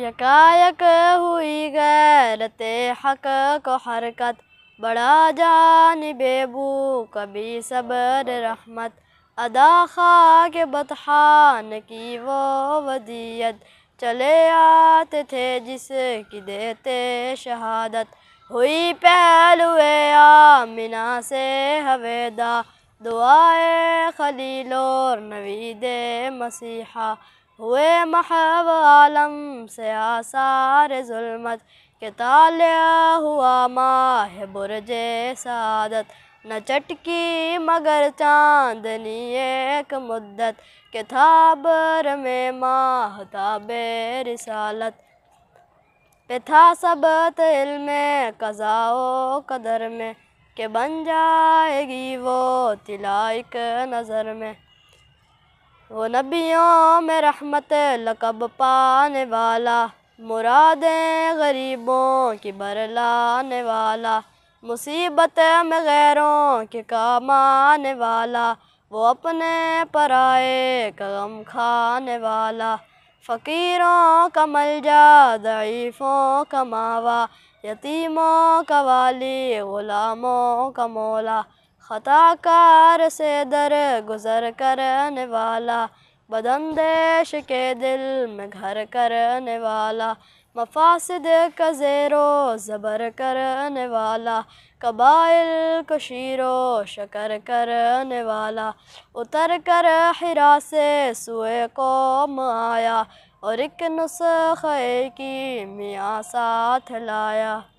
یک ہوئی غیرت حق کو حرکت بڑا جان بو کبھی صبر رحمت ادا خاک کے کی وہ ودیت چلے آتے تھے جس کی دیتے شہادت ہوئی پہلوے آمنا سے حویدہ دعائے خلیل اور نوید مسیحہ مسیحا ہوئے محب عالم سے آثار ظلمت کہ تالیا ہوا ماہ برج سعادت نہ چٹکی مگر چاندنی ایک مدت کہ تھا بر میں ماہ بے رسالت پہ تھا سبت علم قضاء و قدر میں کہ بن جائے گی وہ تلائک نظر میں وہ نبیوں میں رحمت لقب پانے والا مرادیں غریبوں کی برلانے لانے والا مصیبت میں غیروں کے آنے والا وہ اپنے پرائے کا غم کھانے والا فقیروں کا ضعیفوں دعیفوں ماوا یتیموں کا والی غلاموں کا مولا خطا کار سے در گزر کرنے والا بدن دیش کے دل میں گھر کرنے والا مفاسد کا زیر و زبر کرنے والا قبائل شیر و شکر کرنے والا اتر کر حرا سے سوئے قوم آیا اور ایک نسخے کی میاں ساتھ لایا